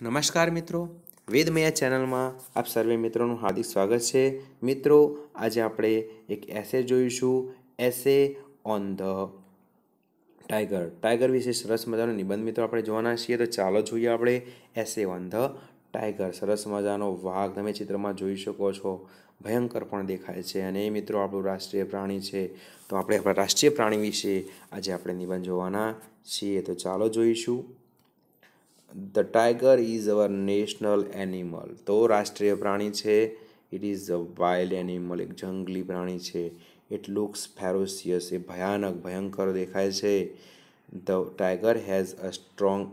નમસ્કાર મિત્રો વેદમયા ચેનલમાં આપ સર્વે મિત્રોનું હાર્દિક સ્વાગત છે મિત્રો આજે આપણે એક એસે જોઈશું essay on the tiger tiger વિશે સરસ મજાનો નિબંધ મિત્રો આપણે જોવાના છીએ તો ચાલો જોઈએ આપણે એસે ઓન ધ ટાઈગર સરસ મજાનો વાઘ તમે ચિત્રમાં જોઈ શકો છો ભયંકર પણ દેખાય છે અને એ મિત્રો આપણું રાષ્ટ્રીય પ્રાણી છે તો આપણે આપણા રાષ્ટ્રીય પ્રાણી વિશે આજે આપણે નિબંધ જોવાના છીએ તો ચાલો જોઈશું the tiger is our national animal તો રાષ્ટ્રીય પ્રાણી છે it is a wild animal એક જંગલી પ્રાણી છે ઇટ લુક્સ ફેરોસિયસ એ ભયાનક ભયંકર દેખાય છે the tiger has a strong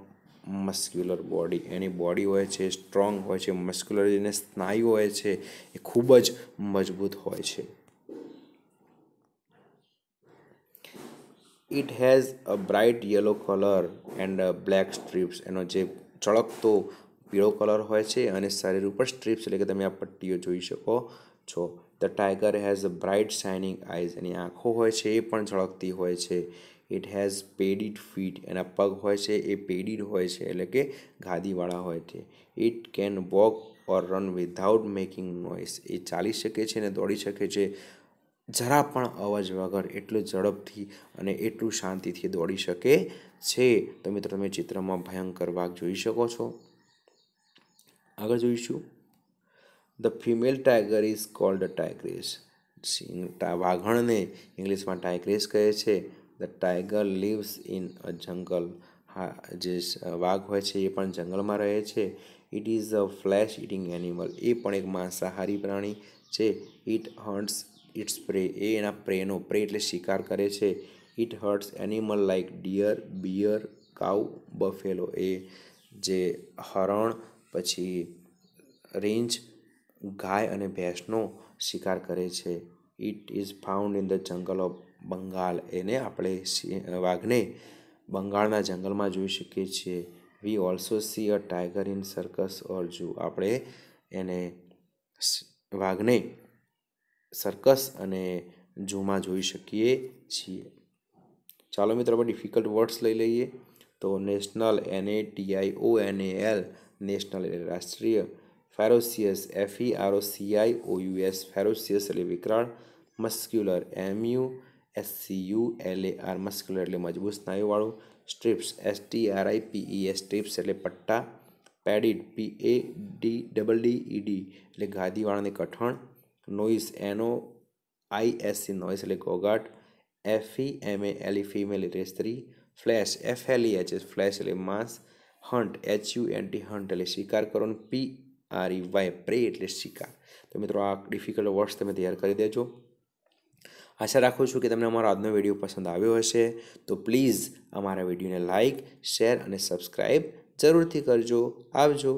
muscular body એની બોડી હોય છે સ્ટ્રોંગ હોય છે મસ્ક્યુલર એને સ્નાયુ હોય છે એ ખૂબ જ મજબૂત હોય છે it has a bright yellow colour and black stripes એનો જે ચળકતો પીળો કલર હોય છે અને શરીર ઉપર સ્ટ્રીપ્સ એટલે કે તમે આ પટ્ટીઓ જોઈ શકો છો the tiger has a bright shining eyes એની આંખો હોય છે એ પણ ઝળકતી હોય છે ઇટ હેઝ પેડિડ ફીટ એના પગ હોય છે એ પેડિડ હોય છે એટલે કે ગાદીવાળા હોય છે it can walk or run without making noise એ ચાલી શકે છે અને દોડી શકે છે જરા પણ અવાજ વગર એટલું ઝડપથી અને એટલું શાંતિથી દોડી શકે છે તો મિત્રો તમે ચિત્રમાં ભયંકર વાઘ જોઈ શકો છો આગળ જોઈશું the female tiger is called tigress વાઘણને ઇંગ્લિશમાં ટાઈગ્રેસ કહે છે the tiger lives in a jungle હા જે વાઘ હોય છે એ પણ જંગલમાં રહે છે it is a flesh eating animal એ પણ એક માંસાહારી પ્રાણી છે ઇટ હન્ટ્સ ઇટ્સ પ્રે એ એના પ્રેનો પ્રે એટલે શિકાર કરે છે it hurts animal like deer bear cow buffalo એ જે હરણ પછી રેન્જ ગાય અને ભેંસનો શિકાર કરે છે it is found in the jungle of Bengal એને આપણે વાઘને બંગાળના જંગલમાં જોઈ શકીએ છીએ we also see a tiger in circus or અર્જુ આપણે એને વાઘને સરકસ અને ઝૂમાં જોઈ શકીએ છીએ ચાલો મિત્રો આપણે ડિફિકલ્ટ વર્ડ્સ લઈ લઈએ તો national N A I O N A L national એટલે રાષ્ટ્રીય ferocious F E R O C I O U S ferocious એટલે વિકરાળ muscular M U S C U L A R muscular એટલે મજબૂત સ્નાયુવાળું stripes S T R I E S stripes એટલે પટ્ટા padded P A D double D E D એટલે ગાદીવાળાને કઠણ noise N O I S C noise એટલે F E M A L female એટલે સ્ત્રી flesh F L H S flesh એટલે માસ hunt H U N T hunt એટલે શિકાર કરો અને પી આર ઈ વાય પ્રે એટલે શિકાર તો મિત્રો આ ડિફિકલ્ટ વર્ડ્સ તમે તૈયાર કરી દેજો આશા રાખું છું કે તમને અમારો આજનો વિડીયો પસંદ આવ્યો હશે તો પ્લીઝ અમારા વિડીયોને લાઇક શેર અને સબસ્ક્રાઈબ જરૂરથી કરજો આવજો